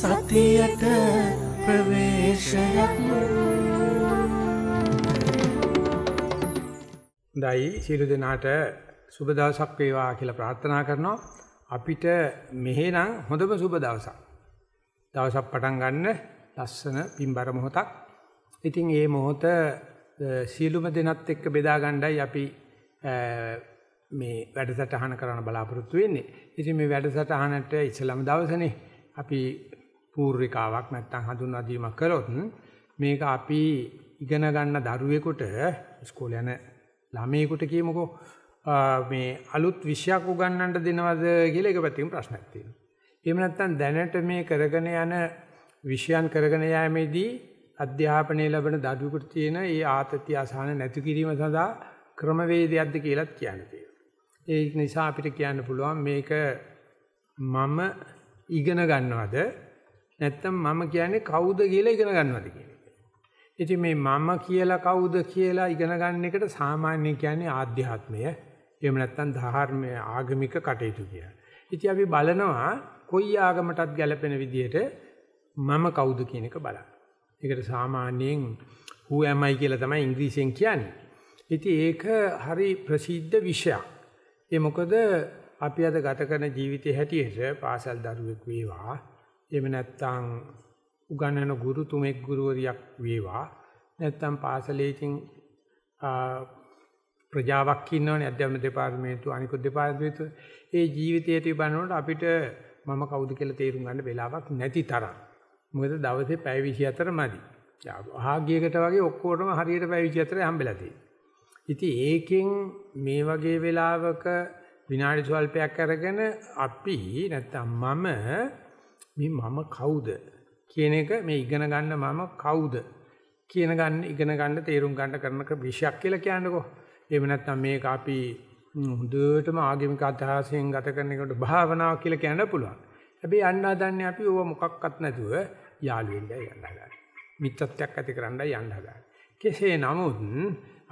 සතියට ප්‍රවේශයක් දයි සියලු දෙනාට සුබ දවසක් වේවා කියලා ප්‍රාර්ථනා කරනවා අපිට මෙහෙනම් හොඳම සුබ දවසක් දවසක් පටන් ගන්න ලස්සන පින්බර මොහොතක් ඉතින් මේ මොහොත සියලුම දෙනත් එක්ක බෙදා ගන්නයි අපි මේ වැඩසටහන කරන්න බලාපොරොත්තු වෙන්නේ. ඉතින් මේ වැඩසටහනට ඉස්සලම දවසනේ අපි පූර්විකාවක් නැත්තම් හඳුන්වා දීමක් කළොත් මේක අපි ඉගෙන ගන්න දරුවෙකුට ඉස්කෝලේ යන ළමයෙකුට කියමුකෝ මේ අලුත් විෂයක් උගන්වන්නට දෙනවද කියලා එක පැත්තකින් ප්‍රශ්නයක් තියෙනවා. එහෙම නැත්නම් දැනට මේ කරගෙන යන විෂයන් කරගෙන යෑමේදී අධ්‍යාපනයේ ලැබෙන දඩුවකට තියෙන ඒ ආතතිය අසහන නැති කිරීම සඳහා ක්‍රමවේදයක්ද කියලාත් කියන්න තියෙනවා. ඒ නිසා අපිට කියන්න පුළුවන් මේක මම ඉගෙන ගන්නවද නැත්තම් මම කියන්නේ කවුද කියලා ඉගෙන ගන්නවද කියන එක. ඉතින් මේ මම කියලා කවුද කියලා ඉගෙන ගන්න එකට සාමාන්‍ය කියන්නේ ආධ්‍යාත්මය. එහෙම නැත්තම් ධර්මයේ ආගමික කටයුතු කියලා. ඉතින් අපි බලනවා කොයි ආගමටත් ගැලපෙන විදිහට මම කවුද කියන එක බලන්න. ඒකට සාමාන්‍යයෙන් who am I කියලා තමයි ඉංග්‍රීසියෙන් කියන්නේ. ඉතින් ඒක හරි ප්‍රසිද්ධ විෂයක්. ඒ මොකද අපි අද ගත කරන ජීවිතයේ හැටියට පාසල් දරුවෙක් වේවා එහෙම නැත්නම් උගන්වන ගුරුතුමෙක් ගුරුවරියක් වේවා නැත්නම් පාසලේකින් ප්‍රජාවක් ඉන්නවනේ අධ්‍යාපන දෙපාර්තමේන්තුව අනිකුත් දෙපාර්තමේන්තුව ඒ ජීවිතයට විබනනකොට අපිට මම කවුද කියලා තේරුම් ගන්න වෙලාවක් නැති තරම් මොකද දවසේ පැය 24 මදි ආගියකට වගේ ඔක්කොටම හරියට පැය 24 හම්බෙලා තියෙනවා ඉතින් ඒකෙන් මේ වගේ වෙලාවක විනාඩි ස්වල්පයක් අරගෙන අපි නැත්නම් මම මේ මම කවුද කියන එක මේ ඉගෙන ගන්න මම කවුද කියන ගන්න ඉගෙන ගන්න තේරුම් ගන්න කරන විශයක් කියලා කියන්නකෝ. එහෙම නැත්නම් මේක අපි හොඳටම ආගමික අදහසෙන් ගත කරන එකට භාවනාව කියලා කියන්න පුළුවන්. හැබැයි අන්නා දන්නේ අපි ඕව මොකක්වත් නැතුව යාළු වෙන්න යන්න හදාගන්න. මිත්‍රත්වයක් ඇති කරන්න යන්න හදාගන්න. කෙසේ නමුත්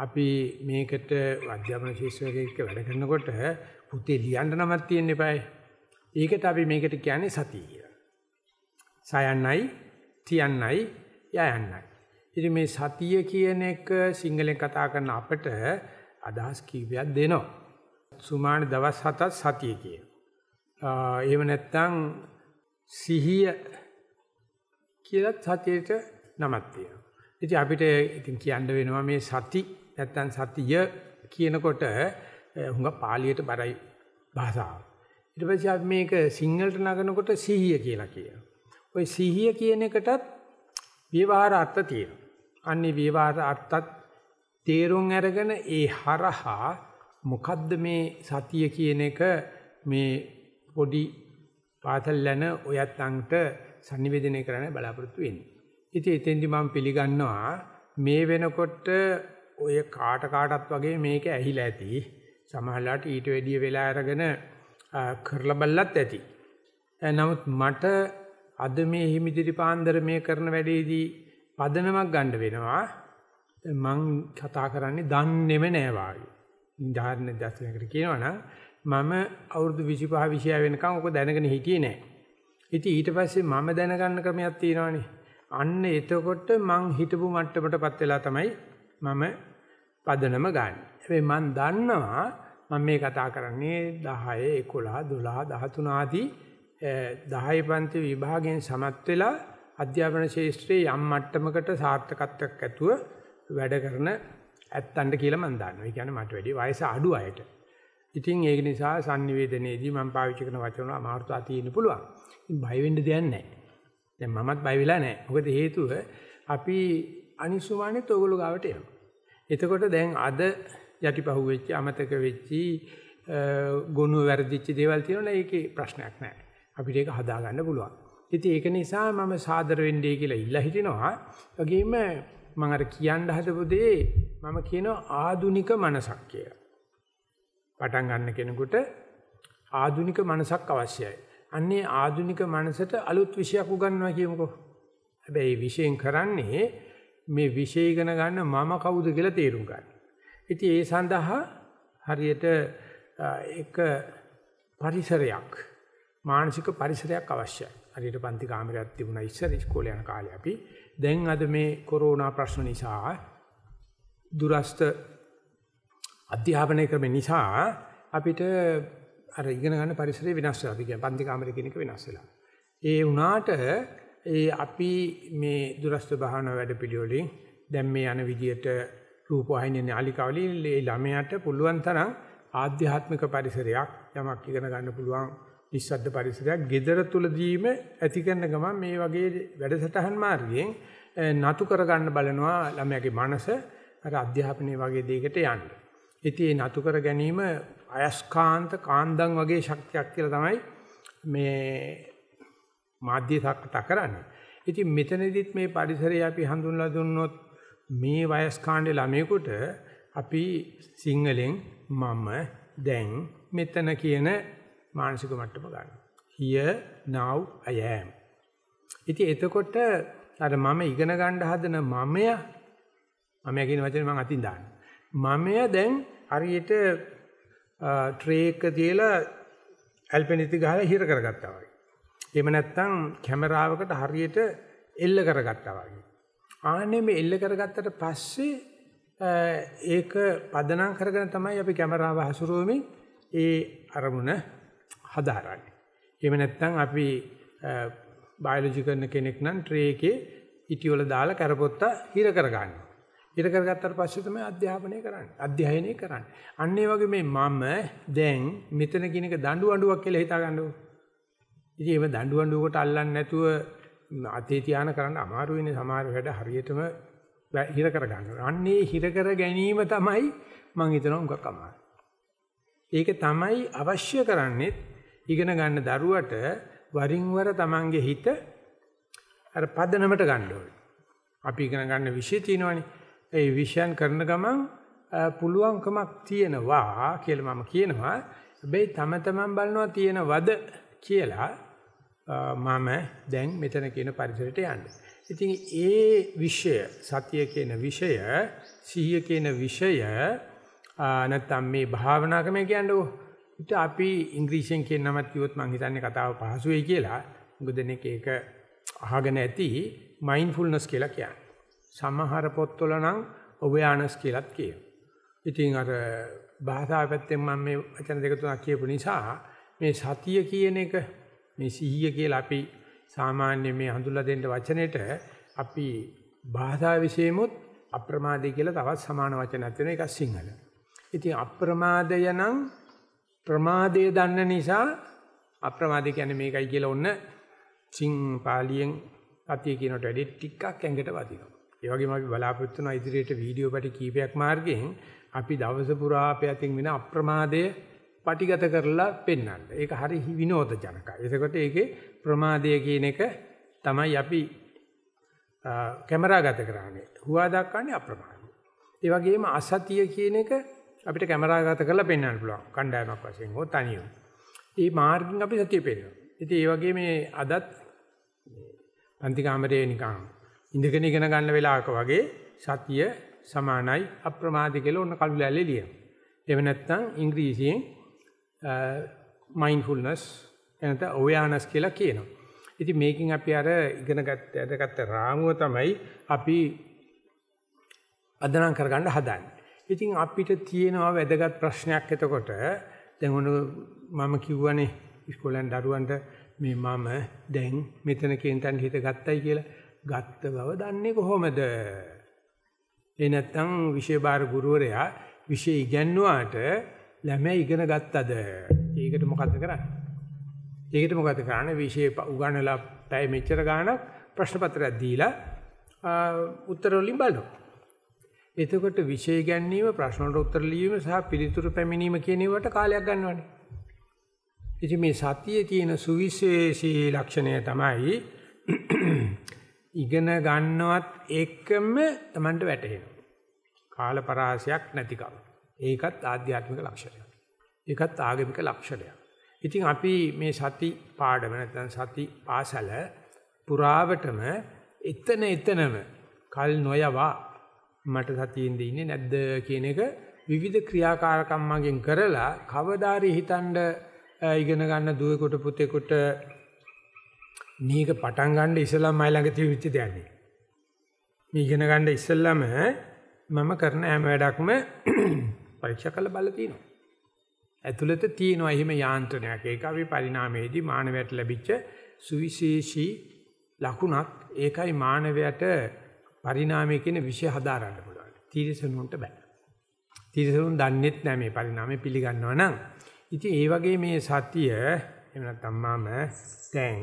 අපි මේකට අධ්‍යාපන ශිෂ්‍යයෙක් එක්ක වැඩ කරනකොට පුතේ ලියන්න නමක් තියෙන්න eBay. ඒකට අපි මේකට කියන්නේ සතිය කියලා. සයන්නයි තියන්නයි යයන්නයි. ඉතින් මේ සතිය කියන එක සිංහලෙන් කතා කරන අපට අදහස් කීපයක් දෙනවා. සුමාන දවස් 7ක් සතිය කියන. එහෙම නැත්නම් සිහිය කියලා සතියට නමක් තියෙනවා. ඉතින් අපිට ඉතින් කියන්න වෙනවා මේ සති නැත්නම් සතිය කියනකොට හුඟ පාලියට බරයි භාෂාව. ඊට පස්සේ අපි මේක සිංහලට නගනකොට සිහිය කියලා කියනවා. ওই සිහිය කියන එකටත් විවහාර අර්ථ තියෙනවා. අන්නේ විවහාර අර්ථත් තේරුම් අරගෙන ඒ හරහා මොකද්ද මේ සතිය කියන එක මේ පොඩි පාතල්ලන ඔයත් අංගට sannivedana කරන්න බලාපොරොත්තු වෙන්නේ. ඉතින් එතෙන්දි මම පිළිගන්නවා මේ වෙනකොට ඔය කාට කාටත් වගේ මේක ඇහිලා ඇති. සමහරලාට ඊට වැඩිය වෙලා අරගෙන කරලා බල්ලත් ඇති. නමුත් මට අද මේ හිමිදිරි පාන්දර මේ කරන වැඩේදී පදනමක් ගන්න වෙනවා. මං කතා කරන්නේ දන්නේම නෑ වාගේ. නිදාහරණ දර්ශනයකට කියනවනම් මම අවුරුදු 25 26 වෙනකන් ඔක දැනගෙන හිටියේ නෑ. ඉතින් ඊට පස්සේ මම දැනගන්න ක්‍රමයක් තියෙනවානේ. අන්න එතකොට මං හිතපු මට්ටමටපත් වෙලා තමයි මම පදනම ගන්න. හැබැයි මං දන්නවා මම මේ කතා කරන්නේ 10 11 12 13 ආදී 10 පන්ති විභාගයෙන් සමත් වෙලා අධ්‍යාපන ශාස්ත්‍රයේ යම් මට්ටමකට සාර්ථකත්වයක් ඇතුව වැඩ කරන ඇත්තන්ට කියලා මම දන්නවා. ඒ කියන්නේ මට වැඩි වයස අඩු අයට. ඉතින් ඒක නිසා sannivedaneදී මම පාවිච්චි කරන වචන අමාරුතා තියෙන්න පුළුවන්. ඉතින් බය වෙන්න දෙයක් නැහැ. දැන් මමත් බය වෙලා නැහැ. මොකද හේතුව අපි අනිසුමානෙත් ඕගොල්ලෝ ගාවට එනවා. එතකොට දැන් අද යටිපහුවෙච්ච අමතක වෙච්චි ගොනු වැරදිච්ච දේවල් තියෙනවා ඒකේ ප්‍රශ්නයක් නැහැ. අපිට ඒක හදා ගන්න පුළුවන්. ඉතින් ඒක නිසා මම සාදර වෙන්නේ කියලා ඉල්ලා හිටිනවා. වගේම මම අර කියන්න හදපු දේ මම කියනවා ආදුනික මනසක් කියලා. පටන් ගන්න කෙනෙකුට ආදුනික මනසක් අවශ්‍යයි. අන්නේ ආදුනික මනසට අලුත් විෂයක් උගන්වනවා කියමුකෝ. හැබැයි මේ විෂයෙන් කරන්නේ මේ විෂය ඉගෙන ගන්න මම කවුද කියලා තේරුම් ගන්න. ඉතින් ඒ සඳහා හරියට එක පරිසරයක් මානසික පරිසරයක් අවශ්‍යයි. හරියට පන්ති කාමරයක් තිබුණා ඉස්සර ඉස්කෝලේ යන කාලේ අපි. දැන් අද මේ කොරෝනා ප්‍රශ්න නිසා දුරස්ත අධ්‍යාපන ක්‍රම නිසා අපිට අර ඉගෙන ගන්න පරිසරය වෙනස් වෙලා. ඒ කියන්නේ පන්ති කාමරේ කියන එක වෙනස් වෙලා. ඒ වුණාට ඒ අපි මේ දුරස්ත භාවනා වැඩපිළිවෙලින් දැන් මේ යන විදියට රූපවාහිනියේ නාලිකාවලින් ළමයාට පුළුවන් තරම් ආධ්‍යාත්මික පරිසරයක් යමක් ඉගෙන ගන්න පුළුවන් නිස්සද්ද පරිසරයක් gedara තුලදීම ඇති කරන ගමන් මේ වගේ වැඩසටහන් මාර්ගයෙන් නතු කරගන්න බලනවා ළමයාගේ මනස අර අධ්‍යාපනයේ වගේ දෙයකට යන්න. ඉතින් මේ නතු කර ගැනීම අයස්කාන්ත කාන්දම් වගේ ශක්තියක් කියලා තමයි මේ මාධ්‍ය සාකච්ඡා කරන්නේ. ඉතින් මෙතනදිත් මේ පරිසරය අපි හඳුන්ලා දුන්නොත් මේ වයස්කාණ්ඩේ ළමයෙකුට අපි සිංහලෙන් මම දැන් මෙතන කියන මානසික මට්ටම ගන්න. Here now I am. ඉතින් එතකොට අර මම ඉගෙන ගන්න හදන මමය මමය කියන වචනේ මම අතින් දාන්න. මමය දැන් හරියට ට්‍රේ එක තියලා ඇල්පෙනිති ගහලා හිර කරගත්තා වගේ. එහෙම නැත්නම් කැමරාවකට හරියට එල්ල කරගත්තා වගේ. ආන්නේ මේ එල්ල කරගත්තට පස්සේ ඒක පදනම් කරගෙන තමයි අපි කැමරාව හසුරුවමින් ඒ අරමුණ හදාරන්නේ. එහෙම නැත්නම් අපි බයොලොජි කරන කෙනෙක් නම් ට්‍රේ එකේ ඉටිවල දාලා කරපොත්ත හිර කරගන්නවා. හිර කරගත්තට පස්සේ තමයි අධ්‍යාපනය කරන්නේ. අධ්‍යයනය කරන්නේ. අන්න ඒ වගේ මේ මම දැන් මෙතන කියන එක දඬු අඬුවක් කියලා හිතා ගන්නකො. ඉතින් ඒව දඬු අඬුවකට අල්ලන්නේ නැතුව අතේ තියාන කරන්න අමාරු වෙන්නේ සමහර වැඩ හරියටම හිර කර ගන්නවා. අන්නේ හිර කර ගැනීම තමයි මම හිතනවා උගක් අමාරු. ඒක තමයි අවශ්‍ය කරන්නේ ඉගෙන ගන්න දරුවට වරින් වර Tamange හිත අර පදනමට ගන්න ඕනේ. අපි ඉගෙන ගන්න විෂය තියෙනවනේ. ඒ විෂයන් කරන ගමන් පුළුවන්කමක් තියෙනවා කියලා මම කියනවා. හැබැයි තම තමන් බලනවා තියෙනවද කියලා මම දැන් මෙතන කියන පරිසරයට යන්න. ඉතින් ඒ විෂය සතිය කියන විෂය සිහිය කියන විෂය නැත්නම් මේ භාවනාකම කියන්නකෝ ඉතින් අපි ඉංග්‍රීසියෙන් කියන නමත් කිව්වොත් මං හිතන්නේ කතාව පහසු වෙයි කියලා. මුගදෙනෙක් ඒක අහගෙන ඇති මයින්ඩ්ෆුල්නස් කියලා කියන්නේ. සමහර පොත්වල නම් අවයනස් කියලාත් කියනවා. ඉතින් අර භාෂාව පැත්තෙන් මම මේ වචන දෙක තුනක් කියපු නිසා මේ සතිය කියන එක මේ සිහිය කියලා අපි සාමාන්‍ය මේ හඳුල්ලා දෙන්න වචනෙට අපි භාෂා විශේෂෙමුත් අප්‍රමාදේ කියලා තවත් සමාන වචනක් තියෙනවා ඒක සිංහල. ඉතින් අප්‍රමාදය නම් ප්‍රමාදය දන්න නිසා අප්‍රමාදය කියන්නේ මේකයි කියලා ඔන්න සිං පාලියෙන් අතිය කියනට වැඩි ටිකක් ඇඟට වදිනවා. ඒ වගේම අපි බලාපොරොත්තු වෙන ඉදිරියට වීඩියෝ පැටි කීපයක් මාර්ගයෙන් අපි දවස පුරා අපේ අතින් වෙන අප්‍රමාදය පටිගත කරලා පෙන්වන්න. ඒක හරි විනෝදජනකයි. එතකොට ඒකේ ප්‍රමාදය කියන එක තමයි අපි කැමරාගත කරන්නේ. හුවා දක්වන්නේ අප්‍රමාදය. ඒ වගේම අසතිය කියන එක අපිට කැමරාගත කරලා පෙන්වන්න පුළුවන් කණ්ඩායමක් වශයෙන් හෝ තනියම. මේ මාර්ගින් අපි සතිය පෙන්වනවා. ඉතින් ඒ වගේ මේ අදත් පන්ති කාමරේ නිකන් ඉඳගෙන ඉගෙන ගන්න වෙලාවක වගේ සතිය සමානයි අප්‍රමාදී කියලා ඔන්න කල්ුලැලේ ලියන. එහෙම නැත්නම් ඉංග්‍රීසියෙන් mindfulness එනත awareness කියලා කියනවා. ඉතින් මේකෙන් අපි අර ඉගෙන ගත්ත අදගත්ත රාමුව තමයි අපි අදනම් කරගන්න හදන්නේ. ඉතින් අපිට තියෙනවා වැදගත් ප්‍රශ්නයක් එතකොට දැන් ඔන්න මම කිව්වනේ ඉස්කෝලෙන් දරුවන්ට මේ මම දැන් මෙතන කේන්තන් හිත ගත්තයි කියලා ගත්ත බව දන්නේ කොහොමද? ඒ නැත්තම් විෂය බාර ගුරුවරයා විෂය ඉගැන්නුවාට ළමයා ඉගෙන ගත්තද? ඒකට මොකද කරන්නේ? ඒකට මොකද කරන්නේ? විෂය උගන්වලා පැය මෙච්චර ගාණක් ප්‍රශ්න පත්‍රයක් දීලා උත්තර වලින් බලනවා. එතකොට විෂය ගැනීම ප්‍රශ්න වලට උත්තර ලියවීම සහ පිළිතුරු පැමිණීම කියන ඒවාට කාලයක් ගන්නවනේ. ඉතින් මේ සතියේ තියෙන සුවිශේෂී ලක්ෂණය තමයි ඉගෙන ගන්නවත් එකම Tamanට වැටහෙනවා. කාල පරාසයක් නැතිකම. ඒකත් ආධ්‍යාත්මික ලක්ෂණයක්. ඒකත් ආගමික ලක්ෂණයක්. ඉතින් අපි මේ සති පාඩම නැත්නම් සති පාසල පුරාවටම එතන එතනම කල් නොයවා මට සතියෙන්ද ඉන්නේ නැද්ද කියන එක විවිධ ක්‍රියාකාරකම් මගෙන් කරලා කවදාරි හිතනද ඉගෙන ගන්න දුවෙකුට පුතේකුට මේක පටන් ගන්න ඉස්සෙල්ලාම මයි ළඟ තියෙච්ච දෙයක් නේ. මේ ඉගෙන ගන්න ඉස්සෙල්ලාම මම කරන හැම වැඩක්ම පරීක්ෂා කරලා බලලා තියෙනවා. ඇතුළත තියෙනවා එහෙම යාන්ත්‍රණයක්. ඒක අපි පරිණාමයේදී මානවයට ලැබිච්ච සුවිශේෂී ලකුණක්. ඒකයි මානවයට පරිණාමය කියන විෂය හදාරන්න පුළුවන්. තීරසනුන්ට බෑ. තීරසනුන් දන්නේත් නැහැ මේ පරිණාමය පිළිගන්නවා නම්. ඉතින් ඒ වගේ මේ සතිය එහෙම නැත්නම් මම දැන්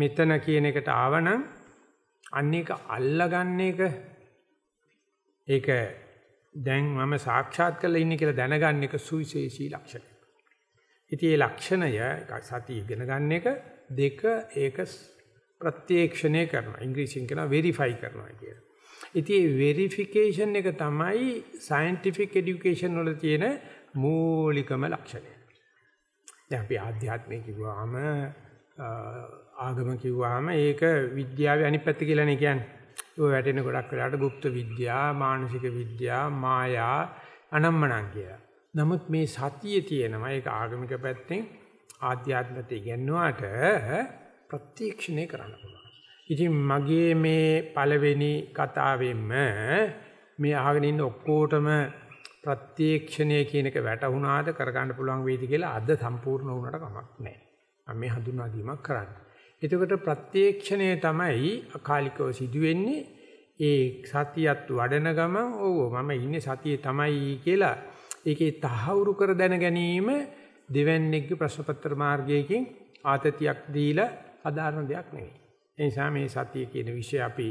මෙතන කියන එකට ආවනම් අන්න ඒක අල්ලගන්න එක ඒක දැන් මම සාක්ෂාත් කරලා ඉන්නේ කියලා දැනගන්න එක සුවිශේෂී ලක්ෂණයක්. ඉතින් මේ ලක්ෂණය සතිය ඉගෙන ගන්න එක දෙක ඒක ප්‍රත්‍යක්ෂණය කරනවා. ඉංග්‍රීසියෙන් කියනවා වෙරිෆයි කරනවා කියලා. ඉතින් මේ වෙරිෆිකේෂන් එක තමයි සයන්ටිෆික් এডুকেෂන් වල තියෙන මූලිකම ලක්ෂණය. දැන් අපි ආධ්‍යාත්මය කිව්වහම ආගම කිව්වහම ඒක විද්‍යාවේ අනිත් පැත්ත කියලානේ කියන්නේ. ඒ වැටෙන ගොඩක් වෙලාට গুপ্ত විද්‍යා, මානසික විද්‍යා, මායා, අනම්මනම් කියලා. නමුත් මේ සතිය තියෙනවා ඒක ආගමික පැත්තෙන් ආධ්‍යාත්මයට ඉගෙනනවාට ප්‍රත්‍යක්ෂණය කරන්න පුළුවන්. ඉතින් මගේ මේ පළවෙනි කතාවෙම මේ අහගෙන ඉන්න ඔක්කොටම ප්‍රත්‍යක්ෂණය කියන එක වැටහුණාද කරගන්න පුළුවන් වේද කියලා අද සම්පූර්ණ වුණාට කමක් නැහැ. මම මේ හඳුනා දීමක් කරන්නේ. එතකොට ප්‍රත්‍යක්ෂණය තමයි අකාලිකව සිදුවෙන්නේ. ඒ සතියත් වඩන ගම ඕව මම ඉන්නේ සතියේ තමයි කියලා ඒකේ තහවුරු කර දැන ගැනීම දෙවන්නේගේ ප්‍රශ්න පත්‍ර මාර්ගයකින් ආතතියක් දීලා අදාරණ දෙයක් නෙවෙයි. ඒ නිසා මේ සතිය කියන વિષය අපි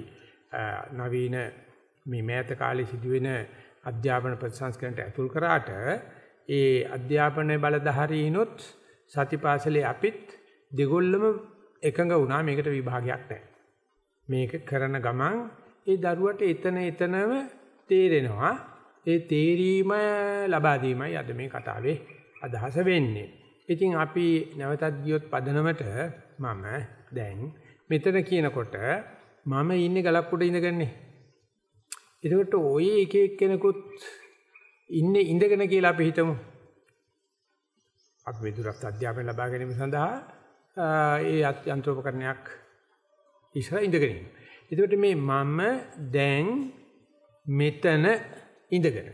නවීන මේ මෑත කාලේ සිදුවෙන අධ්‍යාපන ප්‍රතිසංස්කරණයට ඇතුල් කරාට ඒ අධ්‍යාපනයේ බලධාරීනොත් සතිපාසලේ අපිත් දෙගොල්ලම එකඟ වුණා මේකට විභාගයක් නැහැ. මේක කරන ගමන් ඒ දරුවට එතන එතනම තේරෙනවා. ඒ තේරීම ලබා දීමයි අද මේ කතාවේ අදහස වෙන්නේ. ඉතින් අපි නැවතත් ගියොත් පදනමට මම දැන් මෙතන කියනකොට මම ඉන්නේ ගලක් උඩ ඉඳගන්නේ. එතකොට ඔය එක එක්කෙනෙකුත් ඉන්නේ ඉඳගෙන කියලා අපි හිතමු. අපි විදුරස් අධ්‍යාපනය ලබා ගැනීම සඳහා ඒ යන්ත්‍රෝපකරණයක් ඉස්සරහ ඉඳගෙන ඉන්නවා. එතකොට මේ මම දැන් මෙතන ඉඳගෙන.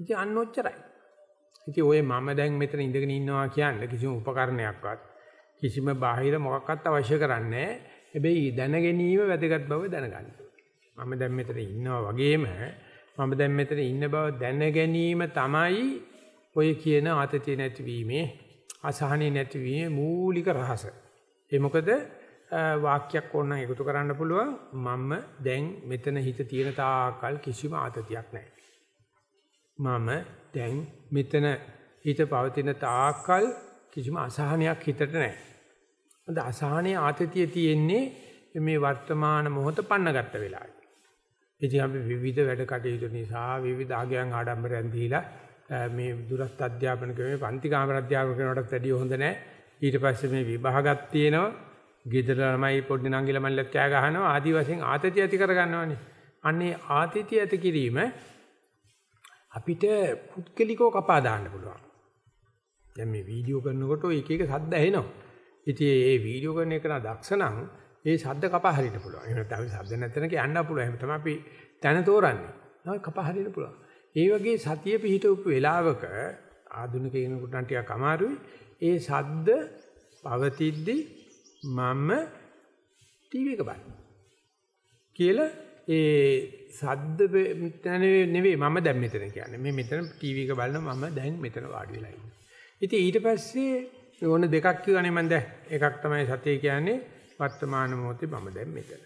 ඉතින් අන්න ඔච්චරයි. ඉතින් ඔය මම දැන් මෙතන ඉඳගෙන ඉන්නවා කියන්නේ කිසිම උපකරණයක්වත් කිසිම බාහිර මොකක්වත් අවශ්‍ය කරන්නේ නැහැ. හැබැයි දැන ගැනීම වැදගත් බව දැනගන්න. මම දැන් මෙතන ඉන්නවා වගේම මම දැන් මෙතන ඉන්න බව දැන ගැනීම තමයි ඔය කියන ආතතිය නැතිවීමේ අසහනෙ නැතිවීමේ මූලික රහස. ඒ මොකද වාක්‍යයක් ඕන නම් එකතු කරන්න පුළුවන් මම දැන් මෙතන හිත තියෙන තාකල් කිසිම ආතතියක් නැහැ. මම දැන් මෙතන හිත පවතින තාකල් කිසිම අසහනයක් හිතට නැහැ. මොකද අසහනේ ආතතිය තියෙන්නේ මේ වර්තමාන මොහොත පන්නගත්ත වෙලාවේ. ඉතින් අපි විවිධ වැඩ කටයුතු නිසා විවිධ ආගයන් ආඩම්බරයන් දීලා මේ දුරස්ත අධ්‍යාපන ක්‍රමේ පන්ති කාමර අධ්‍යාපන ක්‍රමයටත් වැඩිය හොඳ නැහැ. ඊට පස්සේ මේ විභාගත් තියෙනවා. ගෙදර ළමයි පොඩි නංගි ළමයිලත් කෑ ගහනවා. ආදි වශයෙන් ආතතිය ඇති කරගන්නවනේ. අන්නේ ආතතිය ඇති කිරීම අපිට පුද්ගලිකව කපා දාන්න පුළුවන්. දැන් මේ වීඩියෝ කරනකොට එක එක සද්ද ඇහෙනවා. ඉතින් මේ වීඩියෝ කරන එක දක්ෂනම් ඒ ශබ්ද කපා හරින්න පුළුවන්. එහෙම නැත්නම් ශබ්ද නැත්නම් කියන්න පුළුවන්. එහෙම තමයි අපි තන තෝරන්නේ. නෝ කපා හරින්න පුළුවන්. ඒ වගේ සතිය පිහිටවපු වෙලාවක ආධුනික කෙනෙකුට නම් ටිකක් අමාරුයි. ඒ ශබ්ද පවතිද්දි මම ටීවී එක බලනවා. කියලා ඒ සද්ද නෙවෙයි මම දැන් මෙතන කියන්නේ. මේ මෙතන ටීවී එක බලනවා මම දැන් මෙතන වාඩි වෙලා ඉන්නේ. ඉතින් ඊට පස්සේ ඕන දෙකක් කියවනේ මම දැන් එකක් තමයි සතිය කියන්නේ වර්තමාන මොහොතේ මම දැන් මෙතන.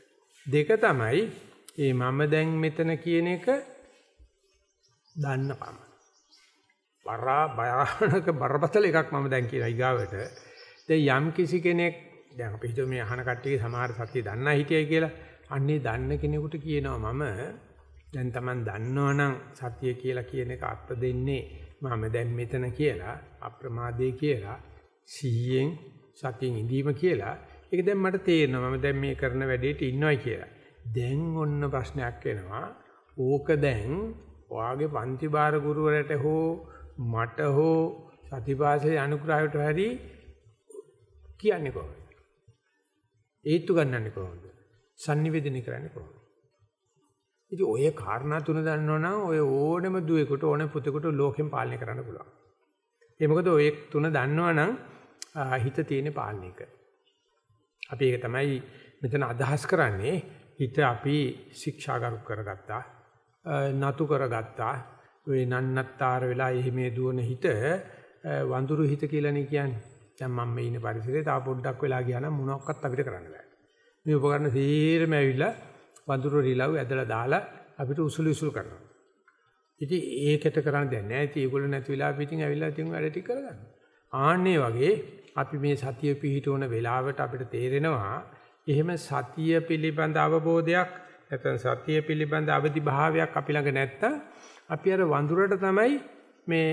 දෙක තමයි මේ මම දැන් මෙතන කියන එක දන්න පමණ. පරා භයානක බරපතල එකක් මම දැන් කියන ඊගාවට. දැන් යම් කිසි කෙනෙක් දැන් අපි හිතුව මේ අහන කට්ටියගේ සමහර සතිය දන්නා හිටියයි කියලා. අන්නේ දන්න කෙනෙකුට කියනවා මම දැන් Taman දන්නවනම් සතිය කියලා කියන එක අත්ද දෙන්නේ මම දැන් මෙතන කියලා අප්‍රමාදේ කියලා 100න් සතියෙන් ඉඳීම කියලා. ඒක දැන් මට තේරෙනවා. මම දැන් මේ කරන වැඩේට ඉන්නවයි කියලා. දැන් ඔන්න ප්‍රශ්නයක් එනවා. ඕක දැන් ඔයාගේ පන්ති භාර ගුරුවරට හෝ මට හෝ සතිපාසයේ අනුග්‍රහයට හරි කියන්නේ කොහොමද? ඒත්තු ගන්නන්නේ කොහොමද? sannivedana කරන්නේ කොහොමද? ඉතින් ඔය කාරණා තුන දන්නවනම් ඔය ඕනෙම දුවෙකුට ඕනෙ පුතෙකුට ලෝකෙන් පාලනය කරන්න පුළුවන්. ඒ මොකද ඔය තුන දන්නවනම් හිත තියෙන පාලනය කර. අපි ඒක තමයි මෙතන අදහස් කරන්නේ හිත අපි ශික්ෂාගරු කරගත්තා, නතු කරගත්තා. ওই නන්නත්තර වෙලා එහිමේ දුවන හිත වඳුරු හිත කියලානේ කියන්නේ. දැන් මම මේ ඉන්න පරිසරේ තා පොඩ්ඩක් වෙලා ගියා නම් මොනවත් අපිට කරන්න බෑ. මේ උපකරණ සීරම ඇවිල්ලා වඳුරු රිලව් ඇදලා දාලා අපිට උසුළු උසුළු කරනවා. ඉතින් ඒකට කරන්න දෙයක් නෑ. ඉතින් ඒගොල්ලෝ නැති වෙලා අපි ඉතින් ඇවිල්ලා ඉතින් වැඩ ටික කරගන්න. ආන්නේ වගේ අපි මේ සතිය පිහිටවන වෙලාවට අපිට තේරෙනවා එහෙම සතිය පිළිබඳ අවබෝධයක් නැත්නම් සතිය පිළිබඳ අවදි භාවයක් අපි ළඟ නැත්තම් අපි අර වඳුරට තමයි මේ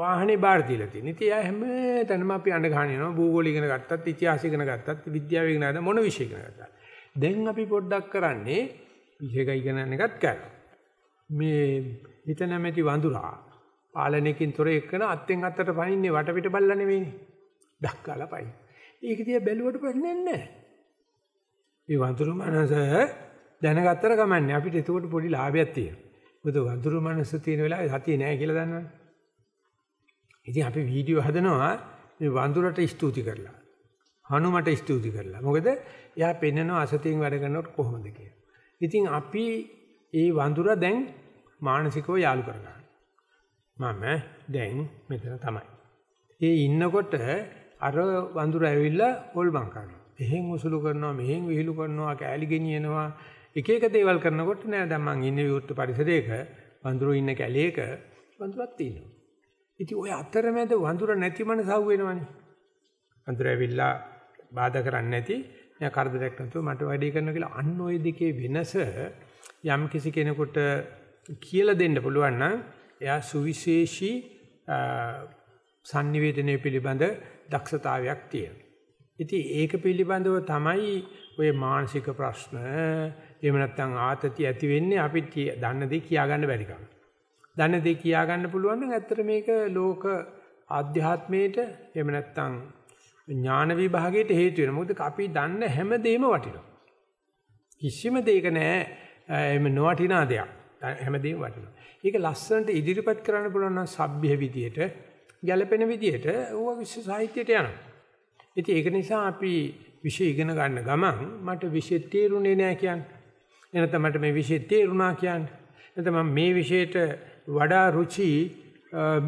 වාහනේ බාර දීලා තියෙන්නේ. ඉතින් එයා හැමතැනම අපි අඬ ගහන යනවා. භූගෝල ඉගෙන ගත්තත්, ඉතිහාස ඉගෙන ගත්තත්, විද්‍යාව ඉගෙන ගත්තත් මොන විෂය ඉගෙන ගත්තත්. දැන් අපි පොඩ්ඩක් කරන්නේ පිළිග ඉගෙන ගන්න එකත් කරනවා. මේ හිත නැමැති වඳුරා පාලනයකින් තොර එක්කන අත්ෙන් අත්තට පනින්නේ වටපිට බල්ලා නෙවෙයිනේ. දක්කාලා පයි. ඒක දිහා බැලුවට ප්‍රශ්නයක් නැහැ. මේ වඳුරු මනස දැනගත්තර කමන්නේ අපිට එතකොට පොඩි ලාභයක් තියෙනවා. මොකද වඳුරු මනස තියෙන වෙලාවේ සතිය නැහැ කියලා දන්නවනේ. ඉතින් අපි වීඩියෝ හදනවා මේ වඳුරට ස්තුති කරලා. හනුමට ස්තුති කරලා. මොකද එයා පෙන්නනවා අසතියෙන් වැඩ කරනකොට කොහොමද කියලා. ඉතින් අපි ඒ වඳුර දැන් මානසිකව යාළු කරගන්නවා. මම දැන් මෙතන තමයි. ඒ ඉන්නකොට අර වඳුර ඇවිල්ලා හොල්මන් කරනවා. එහෙන් උසුළු කරනවා, මෙහෙන් විහිළු කරනවා, කෑලි ගෙනියනවා. එක එක දේවල් කරනකොට නෑ දැන් මං ඉන්නේ විවෘත පරිසරයක වඳුරු ඉන්න කැලේක වඳුරක් තියෙනවා. ඉතින් ওই අතරමැද වඳුර නැති මනස හවු වෙනවනේ. වඳුර ඇවිල්ලා බාධා කරන්නේ නැති මම කරදරයක් නැතුව මට වැඩේ කරනවා කියලා අන්න ওই දෙකේ වෙනස යම් කිසි කෙනෙකුට කියලා දෙන්න පුළුවන් නම් එයා සුවිශේෂී sannivedanaye පිළිබඳ දක්ෂතාවයක් තියෙනවා. ඉතින් ඒක පිළිබඳව තමයි ওই මානසික ප්‍රශ්න එහෙම නැත්නම් ආතති ඇති වෙන්නේ අපි දන්න දේ කියා ගන්න බැරි කම. දන්න දේ කියා ගන්න පුළුවන් නම් ඇත්තට මේක ලෝක ආධ්‍යාත්මයේට එහෙම නැත්නම් ඥාන විභාගයට හේතු වෙනවා. මොකද අපි දන්න හැම දෙයක්ම වටිනවා. කිසිම දෙයක නෑ එහෙම නොවටිනා දෙයක්. හැම දෙයක්ම වටිනවා. ඒක ලස්සනට ඉදිරිපත් කරන්න පුළුවන් නම් සભ્ય විදියට ගැළපෙන විදිහට ඌව විශ්ව සාහිත්‍යයට යනවා. ඉතින් ඒක නිසා අපි විෂය ඉගෙන ගන්න ගමන් මට විෂය තේරුනේ නැහැ කියන්නේ. එනතම මට මේ විෂය තේරුණා කියන්නේ. එනතම මේ විෂයට වඩා රුචි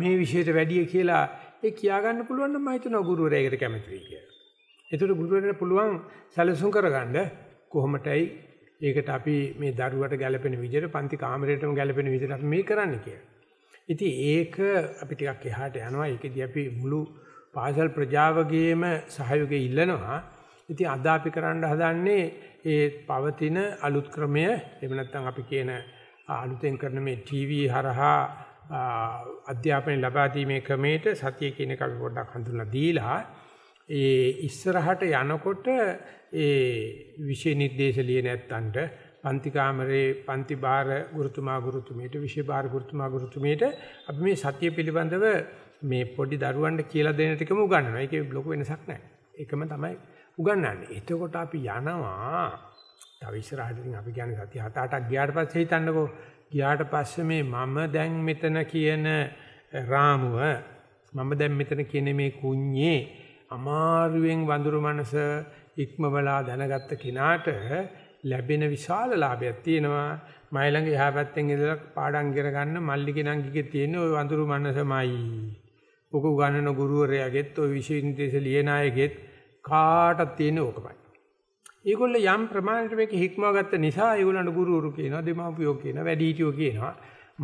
මේ විෂයට වැඩිය කියලා ඒ කියා ගන්න පුළුවන් නම් මම හිතනවා ගුරුවරයෙකුට කැමති වෙයි කියලා. ඒතර ගුරුවරයාට පුළුවන් සැලසුම් කරගන්න කොහොමටයි ඒකට අපි මේ දරුවට ගැළපෙන විදිහට පන්ති කාමරයටම ගැළපෙන විදිහට අපි මේ කරන්න කියලා. ඉතින් ඒක අපි ටිකක් එහාට යනවා. ඒකෙදී අපි මුළු පාසල් ප්‍රජාවගේම සහයෝගය ඉල්ලනවා. ඉතින් අද අපි කරන්න හදන්නේ ඒ පවතින අලුත් ක්‍රමය එහෙම නැත්නම් අපි කියන අලුතෙන් කරන මේ ටීවී හරහා අධ්‍යාපනය ලබා දීමේ ක්‍රමයට සතිය කියන එක අපි පොඩ්ඩක් හඳුන්ලා දීලා ඒ ඉස්සරහට යනකොට ඒ විෂය නිर्देश ලිය නැත්තන්ට පන්ති කාමරේ පන්ති බාර ගුරුතුමා ගුරුතුමියට විෂය බාර ගුරුතුමා ගුරුතුමියට අපි මේ සතිය පිළිබඳව මේ පොඩි දරුවන්ට කියලා දෙන ටිකම උගන්වනවා. ඒකේ ලොකු වෙනසක් නැහැ. ඒකම තමයි උගන්වන්නේ. එතකොට අපි යනවා. තව ඉස්සරහට ඉතින් අපි කියන්නේ සතිය හත අටක් ගියාට පස්සේ හිතන්නකෝ. ගියාට පස්සේ මේ මම දැන් මෙතන කියන රාමුව මම දැන් මෙතන කියන මේ කුඤ්ඤේ අමාරුවෙන් වඳුරු මනස ඉක්මවලා දැනගත්ත කෙනාට ලැබෙන විශාල ලාභයක් තියෙනවා. මයි ළඟ එහා පැත්තෙන් ඉඳලා පාඩම් ඉගෙන ගන්න මල්ලිගේ නංගිගේ තියෙන ওই වඳුරු මනසමයි. ඔක උගන්නන ගුරුවරයාගෙත් ওই විශ්වවිද්‍යාලයේ ලියන අයගෙත් කාටත් තියෙන ඕකමයි. ඒගොල්ලෝ යම් ප්‍රමාණයකට මේක හික්මව ගත්ත නිසා ඒගොල්ලන්ට ගුරුවරු කියනවා, දෙමාපියෝ කියනවා, වැඩිහිටියෝ කියනවා.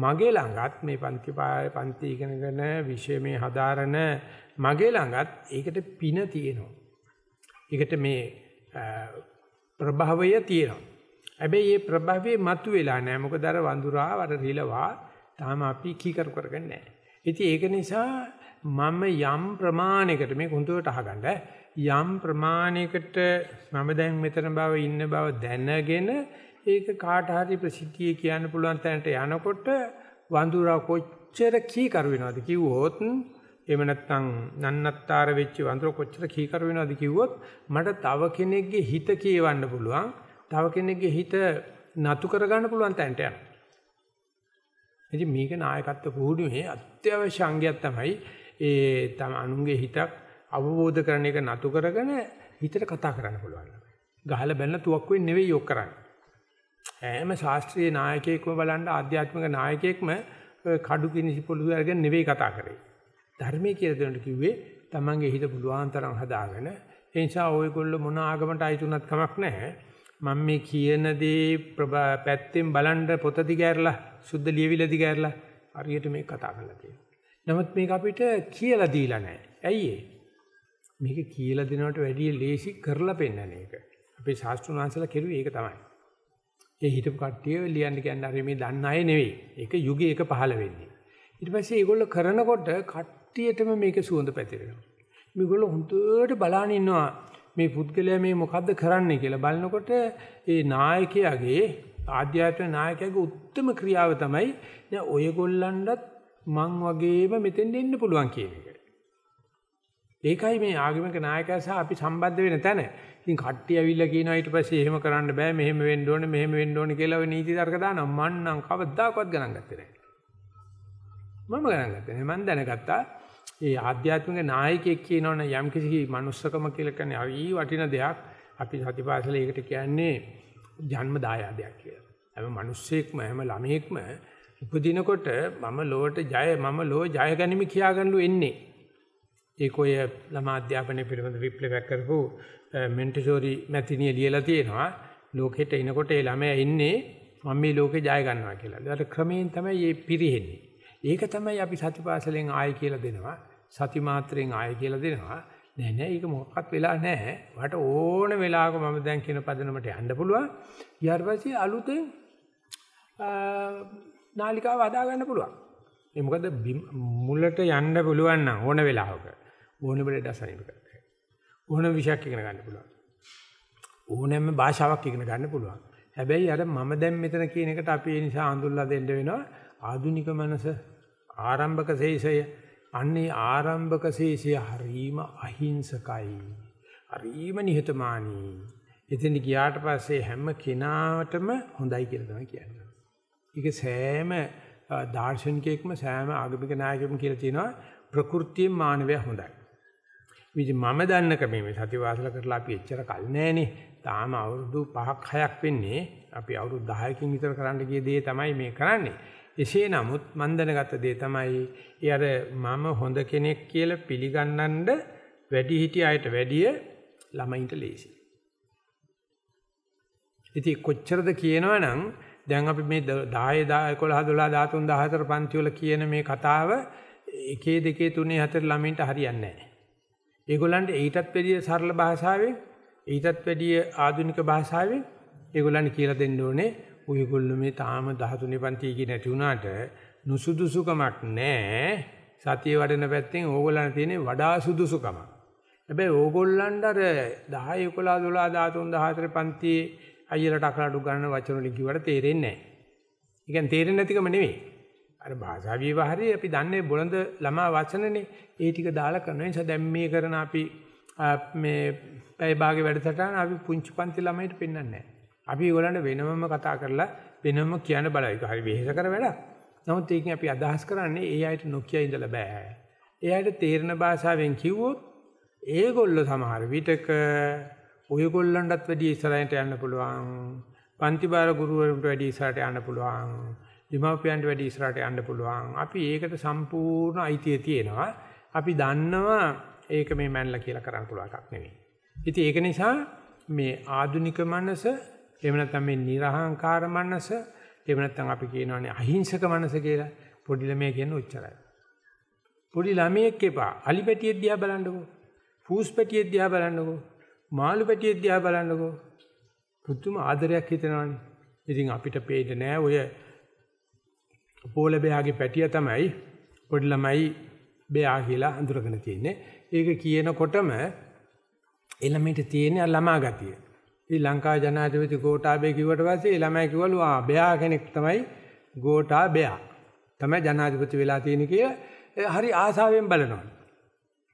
මගේ ළඟත් මේ පන්ති පාය පන්ති ඉගෙනගෙන විෂය මේ හදාරන මගේ ළඟත් ඒකට පින තියෙනවා. ඒකට මේ ප්‍රභවය තියෙනවා. හැබැයි මේ ප්‍රභවයේ මතු වෙලා නැහැ. මොකද අර වඳුරා වර රිලවා තාම අපි කීකරු කරගන්නේ නැහැ. ඉතින් ඒක නිසා මම යම් ප්‍රමාණයකට මේක හොඳට අහගන්න යම් ප්‍රමාණයකට මම දැන් මෙතන බව ඉන්න බව දැනගෙන ඒක කාට හරි ප්‍රසිද්ධිය කියන්න පුළුවන් තැනට යනකොට වඳුරා කොච්චර කීකරු වෙනවද කිව්වොත් එහෙම නැත්නම් නන්නත්තර වෙච්ච වඳුර කොච්චර කීකර වෙනවද කිව්වොත් මට තව කෙනෙක්ගේ හිත කියවන්න පුළුවන්. තව කෙනෙක්ගේ හිත නතු කරගන්න පුළුවන් තැනට යනවා. ඉතින් මේක නායකත්ව පුහුණුවේ අත්‍යවශ්‍ය අංගයක් තමයි ඒ තම අනුන්ගේ හිතක් අවබෝධ කරන එක නතු කරගෙන හිතට කතා කරන්න පුළුවන්. ගහලා බැලන තුවක්කුවෙන් නෙවෙයි යොක් කරන්නේ. හැම ශාස්ත්‍රීය නායකයෙක්ම බලන්න ආධ්‍යාත්මික නායකයෙක්ම කඩු කිනිසි පොළු අරගෙන නෙවෙයි කතා කරේ. ධර්මයේ කියලා දෙනට කිව්වේ තමන්ගේ හිත පුළුවන් තරම් හදාගෙන ඒ නිසා ඔයගොල්ලෝ මොන ආගමට අයිති උනත් කමක් නැහැ මම මේ කියන දේ පැත්තෙන් බලන්න පොත දිගෑරලා සුද්ධ ලියවිලා දිගෑරලා හරියට මේක කතා කරලා තියෙනවා නමුත් මේක අපිට කියලා දීලා නැහැ ඇයි ඒ මේක කියලා දෙනවට වැඩිය ලේසි කරලා පෙන්නන එක අපේ ශාස්ත්‍රඥාන්සලා කෙරුවේ ඒක තමයි ඒ හිතපු කට්ටිය ලියන්න කියන්නේ අර මේ දන්න අය නෙවෙයි ඒක යුගයක පහළ වෙන්නේ ඊට පස්සේ ඒගොල්ලෝ කරනකොට හට්ටියටම මේක සුවඳ පැතිරෙනවා. මේගොල්ලෝ හොඳට බලන ඉන්නවා මේ පුද්ගලයා මේ මොකද්ද කරන්නේ කියලා බලනකොට ඒ නායකයාගේ ආධ්‍යාත්මික නායකයාගේ උත්තරම ක්‍රියාව තමයි දැන් ඔයගොල්ලන්ටත් මං වගේම මෙතෙන් දෙන්න පුළුවන් කියන එක. ඒකයි මේ ආගමික නායකයා සහ අපි සම්බන්ධ වෙන තැන. ඉතින් කට්ටි ඇවිල්ලා කියනවා ඊට පස්සේ එහෙම කරන්න බෑ මෙහෙම වෙන්න ඕනේ මෙහෙම වෙන්න ඕනේ කියලා ওই නීති තර්ක දානවා. මං නම් කවදාකවත් ගණන් ගත්තේ නැහැ. මම ගණන් ගත්තේ නැහැ. මං දැනගත්තා ඒ ආධ්‍යාත්මික නායකයෙක් කියනවනේ යම් කිසි මනුස්සකම කියලා කියන්නේ හරි වටින දෙයක්. අපි සතිපාසල ඒකට කියන්නේ ජන්ම දායාදයක් කියලා. හැම මිනිස්සෙක්ම හැම ළමයෙක්ම උපදිනකොට මම ලොවට ජය මම ලෝ ජය ගනිමි කියාගන්නු එන්නේ. ඒක ඔය ළමා අධ්‍යාපනය පිළිබඳ විප්ලවයක් කරපු මෙන්ටසෝරි මැතිණිය ලියලා තියෙනවා. ලෝකෙට එනකොට ඒ ළමයා ඉන්නේ මම මේ ලෝකේ ජය ගන්නවා කියලා. ඒකට ක්‍රමයෙන් තමයි මේ පිරෙන්නේ. ඒක තමයි අපි සතිපාසලෙන් ආයි කියලා දෙනවා. සති මාත්‍රෙන් ආය කියලා දෙනවා. නෑ නෑ ඒක මොකක්වත් වෙලා නෑ. වට ඕන වෙලාවක මම දැන් කියන පදනමට යන්න පුළුවන්. ඊට පස්සේ අලුතෙන් නාලිකාව හදා ගන්න පුළුවන්. ඒ මොකද මුලට යන්න පුළුවන් නම් ඕන වෙලාවක ඕන වෙලට අසනිපක. ඕන විෂයක් ඉගෙන ගන්න පුළුවන්. ඕනෑම භාෂාවක් ඉගෙන ගන්න පුළුවන්. හැබැයි අර මම දැන් මෙතන කියන එකට අපි ඒ නිසා අඳුල්ලා දෙන්න වෙනවා ආධුනික මනස ආරම්භක ශේෂය අන්නේ ආරම්භක ශේෂය හරීම අහිංසකයි. හරීම නිහතමානී. එතෙන් ගියාට පස්සේ හැම කෙනාටම හොඳයි කියලා තමයි කියන්නේ. ඒක සෑම දාර්ශනිකයෙක්ම සෑම ආගමික නායකයෙක්ම කියලා තියෙනවා ප්‍රകൃතිය මානවය හොඳයි. ඉතින් මම දන්නක මේ සති වාසල කරලා අපි එච්චර කල් නෑනේ. තාම අවුරුදු 5ක් 6ක් වෙන්නේ. අපි අවුරුදු 10කින් විතර කරන්න ගිය දේ තමයි මේ කරන්නේ. එසේ නමුත් මම දැනගත දේ තමයි ඒ අර මම හොඳ කෙනෙක් කියලා පිළිගන්නඳ වැඩි හිටි අයට වැඩිය ළමයින්ට ලේසි. ඉතින් කොච්චරද කියනවනම් දැන් අපි මේ 10 11 12 13 14 පන්ති වල කියන මේ කතාව 1 2 3 4 ළමින්ට හරියන්නේ නැහැ. ඒගොල්ලන්ට ඊටත් වැඩිය සරල භාෂාවෙන් ඊටත් වැඩිය ආධුනික භාෂාවෙන් ඒගොල්ලන් කියලා දෙන්න ඕනේ ඔයගොල්ලෝ මේ තාම 13 පන්තිය කියන ඇති වුණාට නුසුදුසුකමක් නැහැ. සතිය වඩන පැත්තෙන් ඕගොල්ලන් තියෙන වඩා සුදුසුකම. හැබැයි ඕගොල්ලන්ට අර 10 11 12 13 14 පන්තියේ අයියලට අකලඩු ගන්න වචන වලින් කිව්වට තේරෙන්නේ නැහැ. ඒ කියන්නේ තේරෙන්නේ නැතිකම නෙවෙයි. අර භාෂා විවහාරයේ අපි දන්නේ බොළඳ ළමා වචනනේ. ඒ ටික දාලා කරන නිසා දැන් මේ කරන අපි මේ පැය භාගේ වැඩසටහන අපි පුංචි පන්ති ළමයිට පෙන්වන්නේ නැහැ. අපි ඒගොල්ලන්ට වෙනමම කතා කරලා වෙනම කියන්න බලයි. හරි වෙහෙස කර වැඩක්. නමුත් ඒකෙන් අපි අදහස් කරන්නේ ඒ අයට නොකිය ඉඳලා බෑ. ඒ අයට තේරෙන භාෂාවෙන් කිව්වොත් ඒගොල්ලෝ සමහර විටක ඔයගොල්ලන්ටත් වැඩි ඉස්සරහට යන්න පුළුවන්. පන්ති බාර ගුරුවරුන්ට වැඩි ඉස්සරහට යන්න පුළුවන්. දෙමාපියන්ට වැඩි ඉස්සරහට යන්න පුළුවන්. අපි ඒකට සම්පූර්ණ අයිතිය තියෙනවා. අපි දන්නවා ඒක මේ මැනලා කියලා කරන්න පුළුවන් එකක් නෙවෙයි. ඉතින් ඒක නිසා මේ ආදුනික මනස එහෙම නැත්නම් මේ නිර්හංකාර මනස, එහෙම නැත්නම් අපි කියනවානේ අහිංසක මනස කියලා. පොඩි ළමයා කියන්නේ උච්චරයි. පොඩි ළමයෙක් එපා. අලිපැටිය දිහා බලන්නකෝ. පූස්පැටිය දිහා බලන්නකෝ. මාළුපැටිය දිහා බලන්නකෝ. පුදුම ආදරයක් හිතෙනවානේ. ඉතින් අපිට පේන්නේ නෑ ඔය පොළබෑගේ පැටිය තමයි පොඩි ළමයි බෑ කියලා අඳුරගෙන තියෙන්නේ. ඒක කියනකොටම එළමෙට තියෙන ළමා ගතිය. ඉතින් ලංකා ජනාධිපති ගෝඨාභය කිව්වට පස්සේ ළමයි කිව්වලු ආ බයා කෙනෙක් තමයි ගෝඨාභය. තමයි ජනාධිපති වෙලා තියෙන කියලා හරි ආසාවෙන් බලනවා.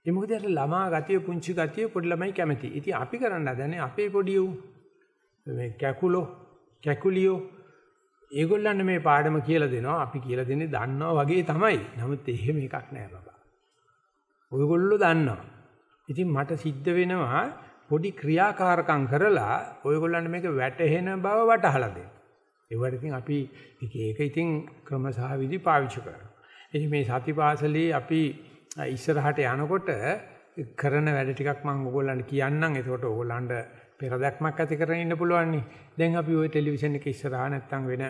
ඒ මොකද අර ළමා ගතිය පුංචි ගතිය පොඩි ළමයි කැමති. ඉතින් අපි කරන්න හදන්නේ අපේ පොඩි උන් මේ කැකුලෝ කැකුලියෝ ඒගොල්ලන්ට මේ පාඩම කියලා දෙනවා අපි කියලා දෙන්නේ දන්නවා වගේ තමයි. නමුත් එහෙම එකක් නෑ බබා. ඔයගොල්ලෝ දන්නවා. ඉතින් මට සිද්ධ වෙනවා පොඩි ක්‍රියාකාරකම් කරලා ඔයගොල්ලන්ට මේක වැටහෙන බව වටහලා දෙන්න. ඒවට ඉතින් අපි එක එක ඉතින් ක්‍රමසහ විදි පාවිච්චි කරනවා. ඉතින් මේ සතිපාසලේ අපි ඉස්සරහට යනකොට කරන වැඩ ටිකක් මම ඔයගොල්ලන්ට කියන්නම්. එතකොට ඔයගොල්ලන්ට පෙරදක්මක් ඇති කරගෙන ඉන්න පුළුවන් නේ. දැන් අපි ওই ටෙලිවිෂන් එක ඉස්සරහා නැත්තම් වෙන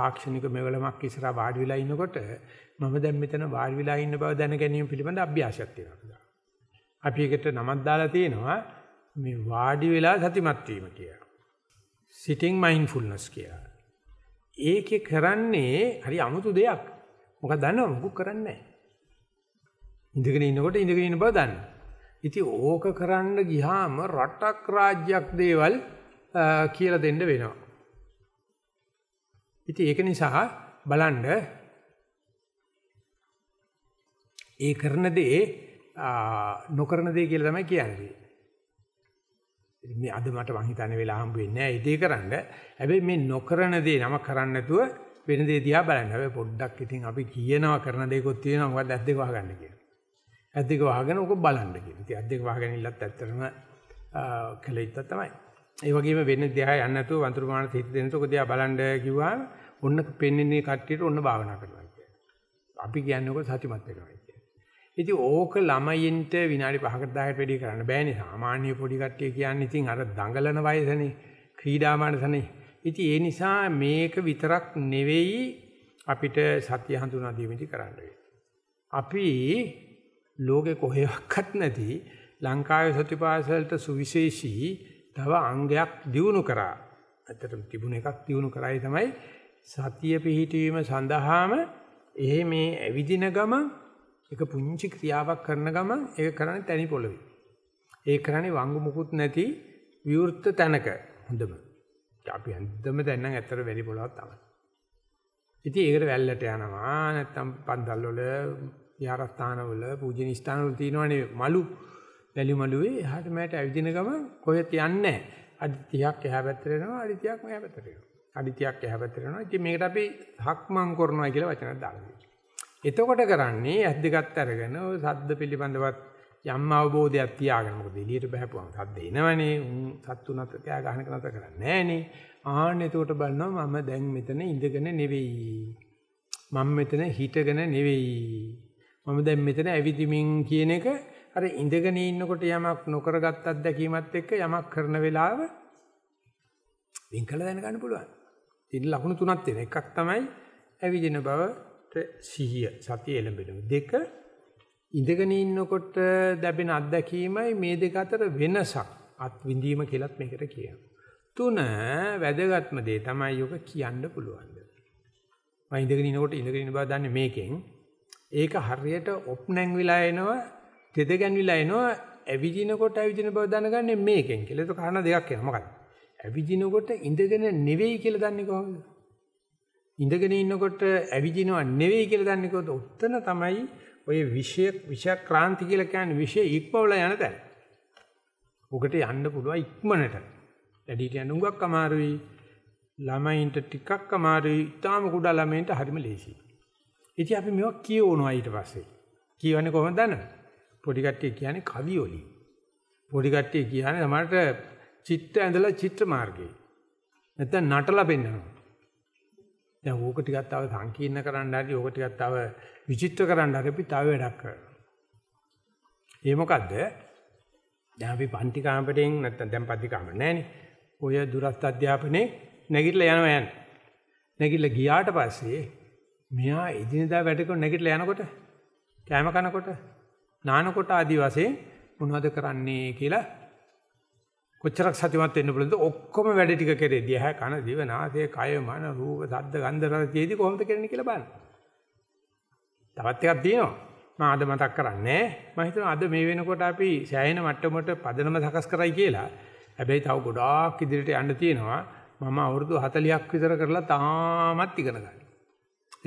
තාක්ෂණික මෙවලමක් ඉස්සරහා වාඩි වෙලා ඉනකොට මම දැන් මෙතන වාඩි වෙලා ඉන්න බව දැන ගැනීම පිළිබඳ අභ්‍යාසයක් තියෙනවා. අපි එකට නමක් දාලා තියෙනවා මේ වාඩි වෙලා සතිමත් වීම කියලා. sitting mindfulness කියලා. ඒකේ කරන්නේ හරි අමුතු දෙයක්. මොකක්ද දන්නව මොකක් කරන්නේ නැහැ. ඉඳගෙන ඉන්නකොට ඉඳගෙන ඉන්න බව දන්නවා. ඉතින් ඕක කරන්න ගියාම රටක් රාජ්‍යයක් දේවල් කියලා දෙන්න වෙනවා. ඉතින් ඒක නිසා බලන්න ඒ කරන දේ නොකරන දේ කියලා තමයි කියන්නේ. මේ අද මට මං හිතන්නේ වෙලා හම්බ වෙන්නේ නැහැ. ඉතින් කරන්න. හැබැයි මේ නොකරන දේ නම කරන්න නැතුව වෙන දේ දිහා බලන්න. හැබැයි පොඩ්ඩක් ඉතින් අපි කියනවා කරන දේකුත් තියෙනවා. මොකද ඇස් දෙක වහගන්න කියලා. ඇස් දෙක වහගෙන උක බලන්න කියලා. ඉතින් ඇස් දෙක වහගෙන ඉල්ලත් ඇත්තටම කළේත්ත තමයි. ඒ වගේම වෙන දිහා යන්න නැතුව වඳුරු මාන තිත දෙනකොට උක දිහා බලන්න කිව්වම ඔන්න පෙන්නේ කට්ටියට ඔන්න භාවනා කරනවා කියලා. අපි කියන්නේ ඔක සත්‍යමත් වෙනවා. ඉතින් ඕක ළමයින්ට විනාඩි 5කට 10කට වැඩි කරන්න බෑනේ. සාමාන්‍ය පොඩි කට්ටිය කියන්නේ ඉතින් අර දඟලන වයසනේ, ක්‍රීඩාමානසනේ. ඉතින් ඒ නිසා මේක විතරක් නෙවෙයි අපිට සත්‍ය හඳුනා දීමේදී කරන්න අපි ලෝකේ කොහෙවත් නැති ලංකාවේ සතිපාසලට සුවිශේෂී තව අංගයක් දිනු කරා. ඇත්තටම තිබුණ එකක් දිනු කරයි තමයි සතිය පිහිටීම සඳහාම එහෙ මේ ඇවිදින ගමන් එක පුංචි ක්‍රියාවක් කරන ගමන් ඒක කරන්නේ තනි පොළවේ. ඒක කරන්නේ වංගු මුකුත් නැති විවෘත තැනක හොඳම. අපි හන්දම දැන් නම් ඇත්තට වැලි පොළවක් තමයි. ඉතින් ඒකට වැල්ලට යනවා නැත්තම් පන්දල් වල විහාරස්ථාන වල පූජනීය ස්ථාන වල තියෙනවනේ මලු වැලි මලුවේ එහාට මෙහාට ඇවිදින ගමන් කොහෙත් යන්නේ අඩි 30ක් එහා පැත්තට යනවා අඩි 30ක් මෙහා පැත්තට යනවා. අඩි 30ක් එහා පැත්තට යනවා. ඉතින් මේකට අපි හක්මන් කරනවා කියලා වචනක් දාලා තියෙනවා. එතකොට කරන්නේ ඇස් දෙකත් අරගෙන ඔය සද්ද පිළිබඳවත් යම් අවබෝධයක් තියාගෙන මොකද එළියට බහපුවම සද්ද එනවනේ උන් සත්තු නැත කෑ ගහන කනත කරන්නේ නෑනේ ආන්න එතකොට බලනවා මම දැන් මෙතන ඉඳගෙන නෙවෙයි මම මෙතන හිටගෙන නෙවෙයි මම දැන් මෙතන ඇවිදිමින් කියන එක අර ඉඳගෙන ඉන්නකොට යමක් නොකරගත් අත්දැකීමත් එක්ක යමක් කරන වෙලාව වින් කළ දැනගන්න පුළුවන්. ඉතින් ලකුණු තුනක් තියෙනවා. එකක් තමයි ඇවිදින බව සිහිය සතිය එළඹෙනවා. දෙක ඉඳගෙන ඉන්නකොට ලැබෙන අත්දැකීමයි මේ දෙක අතර වෙනසක් අත් විඳීම කියලත් මේකට කියනවා. තුන වැදගත්ම දේ තමයි යෝග කියන්න පුළුවන්. මම ඉඳගෙන ඉනකොට ඉඳගෙන ඉන්න බව දන්නේ මේකෙන්. ඒක හරියට ඔප්නැන් විලා එනවා, තෙද ගැන්විලා එනවා, ඇවිදිනකොට ඇවිදින බව දැනගන්නේ මේකෙන් කියලා. ඒක කාරණා දෙකක් වෙනවා. මොකද? ඇවිදිනකොට ඉඳගෙන නෙවෙයි කියලා දන්නේ කොහොමද? ඉඳගෙන ඉන්නකොට ඇවිදිනව නෙවෙයි කියලා දන්නේ කොහොමද? උත්තර තමයි ඔය විෂය විෂය ක්ලාන්ති කියලා කියන්නේ විෂය ඉක්මවලා යන තැන. උකට යන්න පුළුවන් ඉක්මනට. වැඩිට යන උඟක් අමාරුයි. ළමයින්ට ටිකක් අමාරුයි. ඊටාම කුඩා ළමයින්ට හරිම ලේසියි. ඉතින් අපි මේවා කියවනවා ඊට පස්සේ. කියවන්නේ කොහොමද දන්නවද? පොඩි කට්ටිය කියන්නේ කවි වලින්. පොඩි කට්ටිය කියන්නේ මට චිත්ත ඇඳලා චිත්‍ර මාර්ගේ. නැත්නම් නටලා පෙන්නනවා. දැන් ඕක ටිකක් තව සංකීර්ණ කරන්න හරි ඕක ටිකක් තව විචිත්‍ර කරන්න හරි අපි තව වැඩක් කරනවා. ඒ මොකද්ද? දැන් අපි පන්ති කාමරයෙන් නැත්නම් දැන් පන්ති කාමර නැහනේ. ඔය දුරස්ත අධ්‍යාපනයේ නැගිටලා යනවා යන්නේ. නැගිටලා ගියාට පස්සේ මෙයා එදිනදා වැඩ කරන නැගිටලා යනකොට කෑම කනකොට නානකොට ආදි වශයෙන් මොනවද කරන්නේ කියලා කොච්චරක් සතුටුමත් වෙන්න පුළුවන්ද ඔක්කොම වැඩ ටික කරේ දිහ කන දිව නාසය කය මන රූප ශබ්ද ගන්ධ රස තේදි කොහොමද කරන්නේ කියලා බලන්න. තවත් එකක් තියෙනවා. මම අද මතක් කරන්නේ මම හිතනවා අද මේ වෙනකොට අපි සෑහෙන මට්ටමකට පදනම සකස් කරයි කියලා. හැබැයි තව ගොඩාක් ඉදිරියට යන්න තියෙනවා. මම අවුරුදු 40ක් විතර කරලා තාමත් ඉගෙන ගන්න.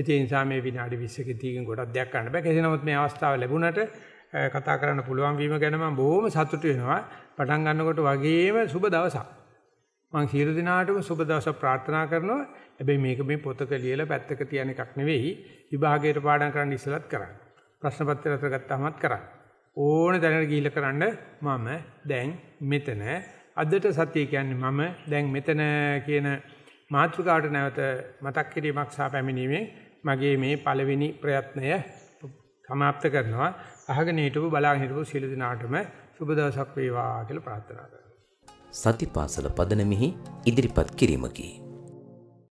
ඒ නිසා මේ විනාඩි 20 ක තීගෙන් ගොඩක් දෙයක් ගන්න බෑ. කෙසේ නමුත් මේ අවස්ථාව ලැබුණාට කතා කරන්න පුළුවන් වීම ගැන මම බොහොම සතුටු වෙනවා. පටන් ගන්නකොට වගේම සුබ දවසක්. මම සියලු දිනාටම සුබ දවසක් ප්‍රාර්ථනා කරනවා. හැබැයි මේක මේ පොතක ලියලා පැත්තක තියන එකක් නෙවෙයි. විභාගයට පාඩම් කරන්න ඉස්සලත් කරන්න. ප්‍රශ්න පත්‍රය අතර ගත්තාමත් කරන්න. ඕන දැනට ගිහිල්ලා කරන්න මම දැන් මෙතන අදට සතිය කියන්නේ මම දැන් මෙතන කියන මාතෘකාවට නැවත මතක් කිරීමක් සාපැමිණීමේ මගේ මේ පළවෙනි ප්‍රයත්නය සමාප්ත කරනවා අහගෙන හිටපු බලාගෙන හිටපු සියලු දෙනාටම සුබ දවසක් වේවා කියලා ප්‍රාර්ථනා කරනවා. සතිපාසල පදනමෙහි ඉදිරිපත් කිරීමකි.